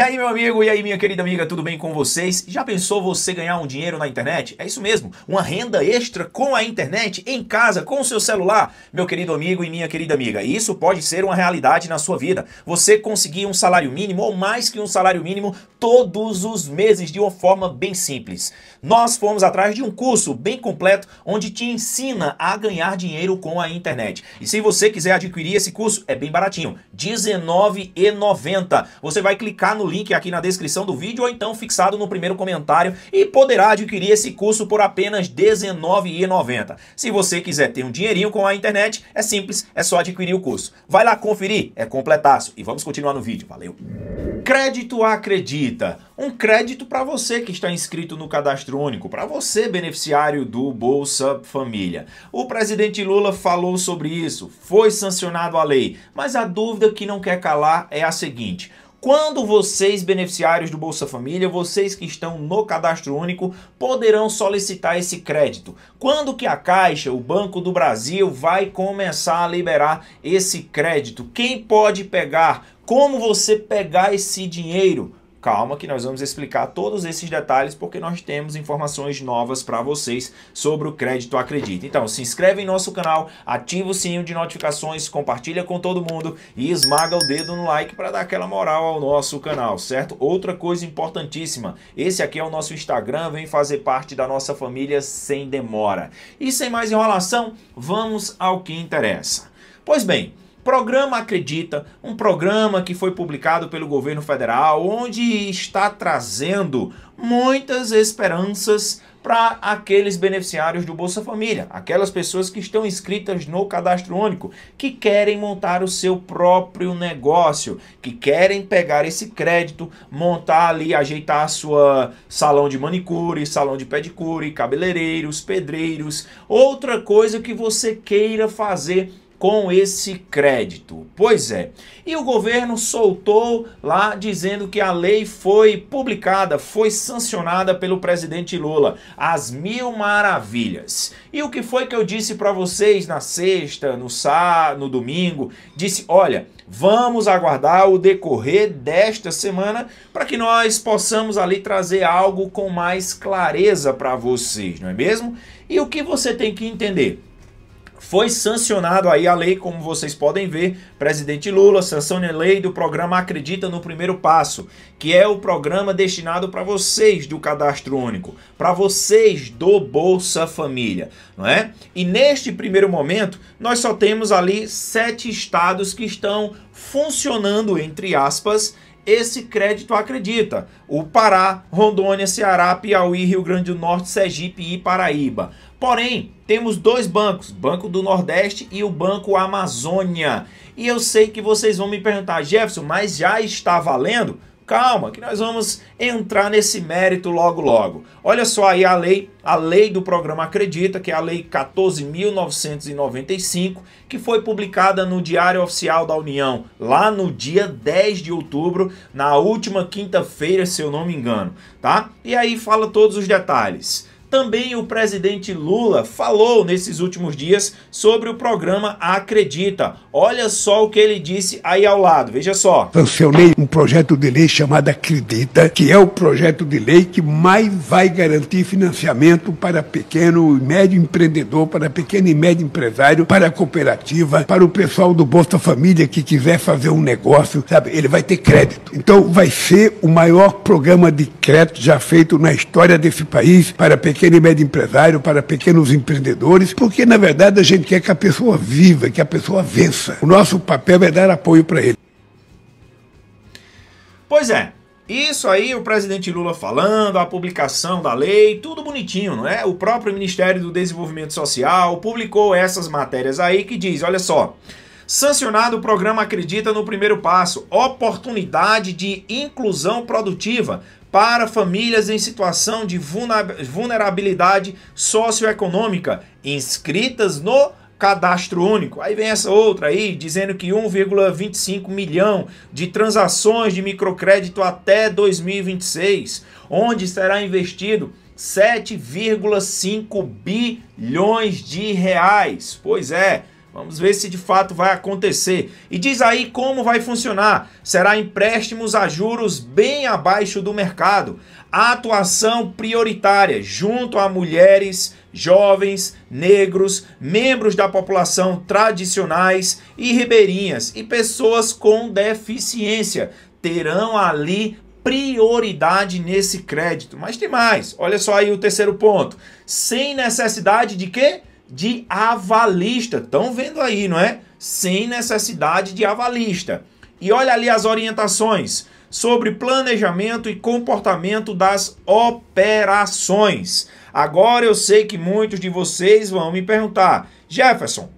E aí, meu amigo, e aí, minha querida amiga, tudo bem com vocês? Já pensou você ganhar um dinheiro na internet? É isso mesmo, uma renda extra com a internet, em casa, com o seu celular, meu querido amigo e minha querida amiga. Isso pode ser uma realidade na sua vida. Você conseguir um salário mínimo ou mais que um salário mínimo todos os meses de uma forma bem simples. Nós fomos atrás de um curso bem completo onde te ensina a ganhar dinheiro com a internet. E se você quiser adquirir esse curso, é bem baratinho, R$19,90. Você vai clicar no link aqui na descrição do vídeo ou então fixado no primeiro comentário e poderá adquirir esse curso por apenas R$19,90. Se você quiser ter um dinheirinho com a internet, é simples, é só adquirir o curso. Vai lá conferir, é completaço e vamos continuar no vídeo, valeu! Crédito Acredita, um crédito para você que está inscrito no cadastro único, para você beneficiário do Bolsa Família. O presidente Lula falou sobre isso, foi sancionado a lei, mas a dúvida que não quer calar é a seguinte: quando vocês, beneficiários do Bolsa Família, vocês que estão no cadastro único, poderão solicitar esse crédito? Quando que a Caixa, o Banco do Brasil, vai começar a liberar esse crédito? Quem pode pegar? Como você pegar esse dinheiro? Calma que nós vamos explicar todos esses detalhes porque nós temos informações novas para vocês sobre o Crédito Acredita. Então se inscreve em nosso canal, ativa o sininho de notificações, compartilha com todo mundo e esmaga o dedo no like para dar aquela moral ao nosso canal, certo? Outra coisa importantíssima, esse aqui é o nosso Instagram, vem fazer parte da nossa família sem demora. E sem mais enrolação, vamos ao que interessa. Pois bem, Programa Acredita, um programa que foi publicado pelo governo federal, onde está trazendo muitas esperanças para aqueles beneficiários do Bolsa Família, aquelas pessoas que estão inscritas no cadastro único, que querem montar o seu próprio negócio, que querem pegar esse crédito, montar ali, ajeitar a sua salão de manicure, salão de pedicure, cabeleireiros, pedreiros, outra coisa que você queira fazer com esse crédito. Pois é. E o governo soltou lá dizendo que a lei foi publicada, foi sancionada pelo presidente Lula. As mil maravilhas. E o que foi que eu disse para vocês na sexta, no sábado, no domingo? Disse: olha, vamos aguardar o decorrer desta semana para que nós possamos ali trazer algo com mais clareza para vocês, não é mesmo? E o que você tem que entender? foi sancionado aí a lei, como vocês podem ver, presidente Lula sanciona a lei do programa Acredita no Primeiro Passo, que é o programa destinado para vocês do Cadastro Único, para vocês do Bolsa Família, não é? E neste primeiro momento, nós só temos ali sete estados que estão funcionando, entre aspas, esse crédito acredita. O Pará, Rondônia, Ceará, Piauí, Rio Grande do Norte, Sergipe e Paraíba. Porém, temos dois bancos, Banco do Nordeste e o Banco Amazônia. E eu sei que vocês vão me perguntar, Jefferson, mas já está valendo? Calma, que nós vamos entrar nesse mérito logo logo. Olha só aí a lei, a lei do programa Acredita, que é a lei 14.995, que foi publicada no Diário Oficial da União, lá no dia 10 de outubro, na última quinta-feira, se eu não me engano, tá? E aí fala todos os detalhes. Também o presidente Lula falou nesses últimos dias sobre o programa Acredita. Olha só o que ele disse aí ao lado, veja só. Sancionei um projeto de lei chamado Acredita, que é o projeto de lei que mais vai garantir financiamento para pequeno e médio empreendedor, para pequeno e médio empresário, para a cooperativa, para o pessoal do Bolsa Família que quiser fazer um negócio, sabe? Ele vai ter crédito. Então vai ser o maior programa de crédito já feito na história desse país para pequeno pequeno e é médio empresário, para pequenos empreendedores, porque na verdade a gente quer que a pessoa viva, que a pessoa vença. O nosso papel é dar apoio para ele. Pois é, isso aí, o presidente Lula falando, a publicação da lei, tudo bonitinho, não é? O próprio Ministério do Desenvolvimento Social publicou essas matérias aí que diz, olha só, sancionado o programa Acredita no Primeiro Passo, oportunidade de inclusão produtiva para famílias em situação de vulnerabilidade socioeconômica inscritas no cadastro único. Aí vem essa outra aí dizendo que 1,25 milhão de transações de microcrédito até 2026, onde será investido 7,5 bilhões de reais. Pois é, Vamos ver se de fato vai acontecer. E diz aí como vai funcionar. Será empréstimos a juros bem abaixo do mercado. atuação prioritária junto a mulheres, jovens, negros, membros da população tradicionais e ribeirinhas e pessoas com deficiência terão ali prioridade nesse crédito. Mas tem mais. Olha só aí o terceiro ponto. Sem necessidade de quê? de avalista. Estão vendo aí, não é? Sem necessidade de avalista. E olha ali as orientações sobre planejamento e comportamento das operações. Agora eu sei que muitos de vocês vão me perguntar: Jefferson,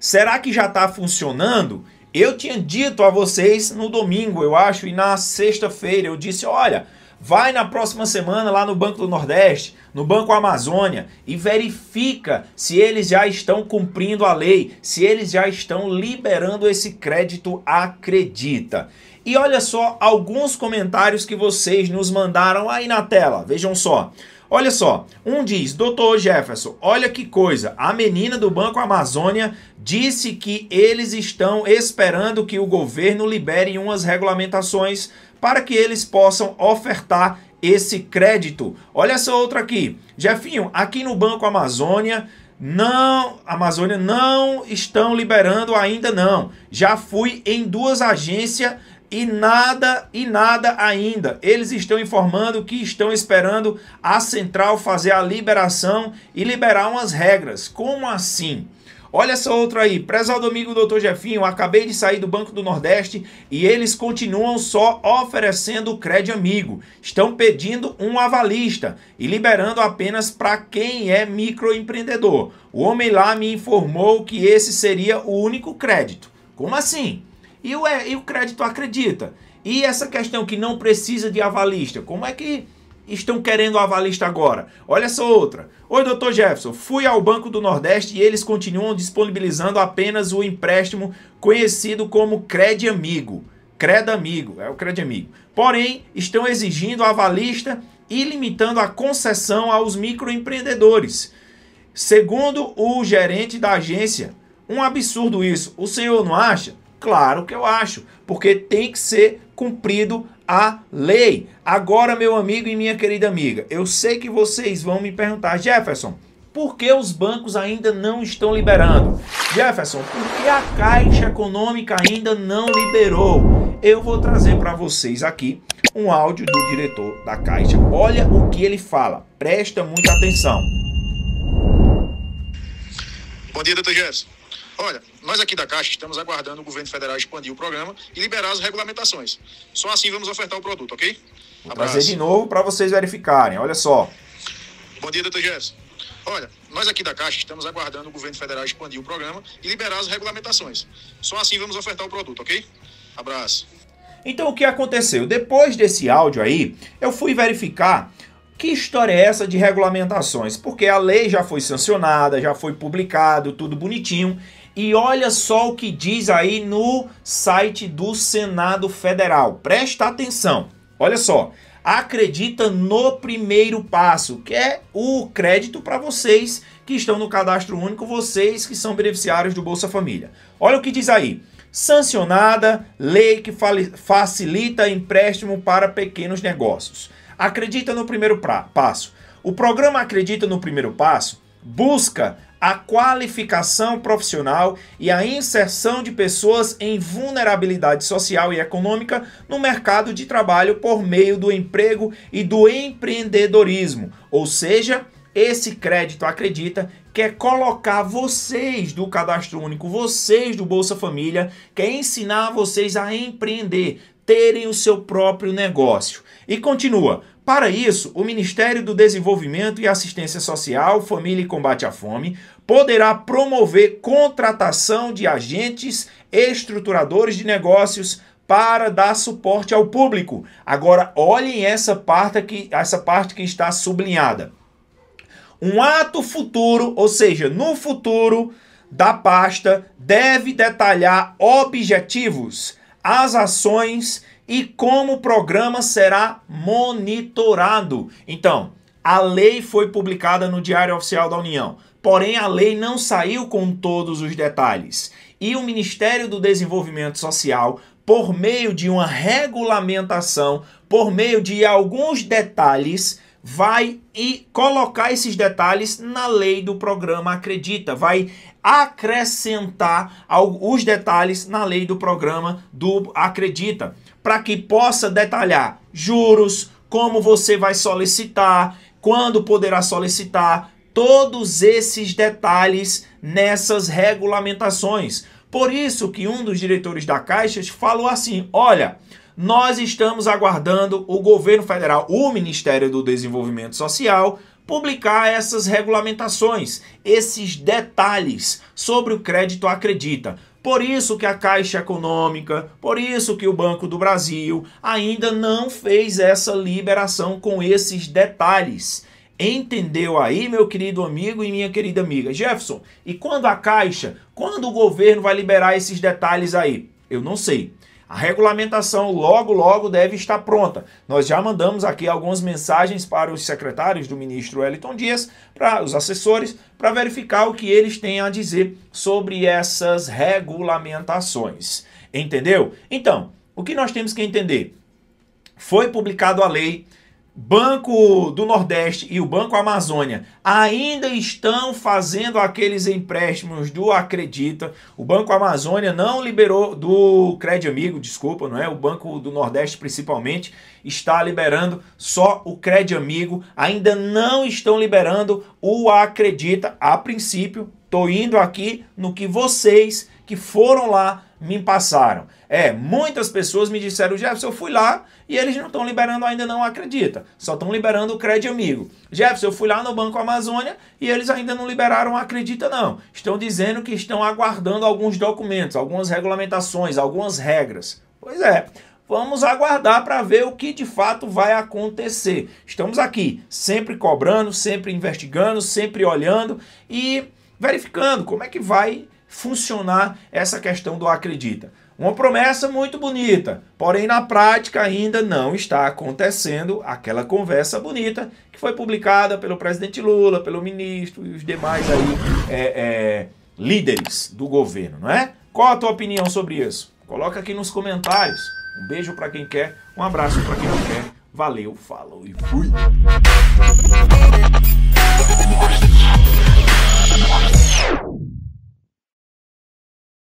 será que já está funcionando? Eu tinha dito a vocês no domingo, eu acho, e na sexta-feira eu disse: olha, Vai na próxima semana lá no Banco do Nordeste, no Banco Amazônia e verifica se eles já estão cumprindo a lei, se eles já estão liberando esse crédito acredita. E olha só alguns comentários que vocês nos mandaram aí na tela. Vejam só. Olha só, um diz, doutor Jefferson, olha que coisa, a menina do Banco Amazônia disse que eles estão esperando que o governo libere umas regulamentações para que eles possam ofertar esse crédito. Olha essa outra aqui. Jefinho, aqui no Banco Amazônia, não, Amazônia não estão liberando ainda não. Já fui em duas agências e nada e nada ainda. Eles estão informando que estão esperando a central fazer a liberação e liberar umas regras. Como assim? Olha essa outra aí. Prezado amigo doutor Jefinho, acabei de sair do Banco do Nordeste e eles continuam só oferecendo crédito amigo. Estão pedindo um avalista e liberando apenas para quem é microempreendedor. O homem lá me informou que esse seria o único crédito. Como assim? E o, é, e o crédito acredita. E essa questão que não precisa de avalista, como é que estão querendo avalista agora? Olha essa outra. Oi, doutor Jefferson, fui ao Banco do Nordeste e eles continuam disponibilizando apenas o empréstimo conhecido como Crédito Amigo. Crédito Amigo, é o Crédito Amigo. Porém, estão exigindo avalista e limitando a concessão aos microempreendedores. Segundo o gerente da agência, um absurdo isso. O senhor não acha? Claro que eu acho, porque tem que ser cumprido a lei. Agora, meu amigo e minha querida amiga, eu sei que vocês vão me perguntar, Jefferson, por que os bancos ainda não estão liberando? Jefferson, por que a Caixa Econômica ainda não liberou? Eu vou trazer para vocês aqui um áudio do diretor da Caixa. Olha o que ele fala, presta muita atenção. Bom dia, doutor Jefferson. Olha, nós aqui da Caixa estamos aguardando o governo federal expandir o programa e liberar as regulamentações. Só assim vamos ofertar o produto, ok? Vou Abraço. trazer de novo para vocês verificarem, olha só. Bom dia, doutor Jefferson. Olha, nós aqui da Caixa estamos aguardando o governo federal expandir o programa e liberar as regulamentações. Só assim vamos ofertar o produto, ok? Abraço. Então o que aconteceu? Depois desse áudio aí, eu fui verificar que história é essa de regulamentações? Porque a lei já foi sancionada, já foi publicado, tudo bonitinho. E olha só o que diz aí no site do Senado Federal. Presta atenção. Olha só. Acredita no primeiro passo, que é o crédito para vocês que estão no cadastro único, vocês que são beneficiários do Bolsa Família. Olha o que diz aí. Sancionada lei que facilita empréstimo para pequenos negócios. Acredita no primeiro passo. O programa Acredita no Primeiro Passo busca a qualificação profissional e a inserção de pessoas em vulnerabilidade social e econômica no mercado de trabalho por meio do emprego e do empreendedorismo. Ou seja, esse crédito acredita quer é colocar vocês do cadastro único, vocês do Bolsa Família, quer é ensinar vocês a empreender, terem o seu próprio negócio. E continua. Para isso, o Ministério do Desenvolvimento e Assistência Social, Família e Combate à Fome poderá promover contratação de agentes estruturadores de negócios para dar suporte ao público. Agora, olhem essa parte que essa parte que está sublinhada. Um ato futuro, ou seja, no futuro da pasta deve detalhar objetivos, as ações e como o programa será monitorado. Então, a lei foi publicada no Diário Oficial da União. Porém, a lei não saiu com todos os detalhes. E o Ministério do Desenvolvimento Social, por meio de uma regulamentação, por meio de alguns detalhes, vai e colocar esses detalhes na lei do programa Acredita, vai acrescentar os detalhes na lei do programa do Acredita, para que possa detalhar juros, como você vai solicitar, quando poderá solicitar, todos esses detalhes nessas regulamentações. Por isso que um dos diretores da Caixa falou assim: olha, nós estamos aguardando o governo federal, o Ministério do Desenvolvimento Social, publicar essas regulamentações, esses detalhes sobre o crédito acredita. Por isso que a Caixa Econômica, por isso que o Banco do Brasil ainda não fez essa liberação com esses detalhes. Entendeu aí, meu querido amigo e minha querida amiga? Jefferson, e quando a Caixa, quando o governo vai liberar esses detalhes aí? Eu não sei. A regulamentação logo, logo deve estar pronta. Nós já mandamos aqui algumas mensagens para os secretários do ministro Wellington Dias, para os assessores, para verificar o que eles têm a dizer sobre essas regulamentações. Entendeu? Então, o que nós temos que entender? Foi publicado a lei Banco do Nordeste e o Banco Amazônia ainda estão fazendo aqueles empréstimos do Acredita. O Banco Amazônia não liberou do Crédito Amigo, desculpa, não é? O Banco do Nordeste principalmente está liberando só o Crédito Amigo, ainda não estão liberando o Acredita a princípio Estou indo aqui no que vocês que foram lá me passaram. É, muitas pessoas me disseram, Jefferson, eu fui lá e eles não estão liberando ainda não acredita. Só estão liberando o crédito amigo. Jefferson, eu fui lá no Banco Amazônia e eles ainda não liberaram acredita não. Estão dizendo que estão aguardando alguns documentos, algumas regulamentações, algumas regras. Pois é. Vamos aguardar para ver o que de fato vai acontecer. Estamos aqui, sempre cobrando, sempre investigando, sempre olhando e verificando como é que vai funcionar essa questão do acredita. Uma promessa muito bonita, porém na prática ainda não está acontecendo aquela conversa bonita que foi publicada pelo presidente Lula, pelo ministro e os demais aí é, é, líderes do governo, não é? Qual a tua opinião sobre isso? Coloca aqui nos comentários. Um beijo para quem quer, um abraço para quem não quer. Valeu, falou e fui.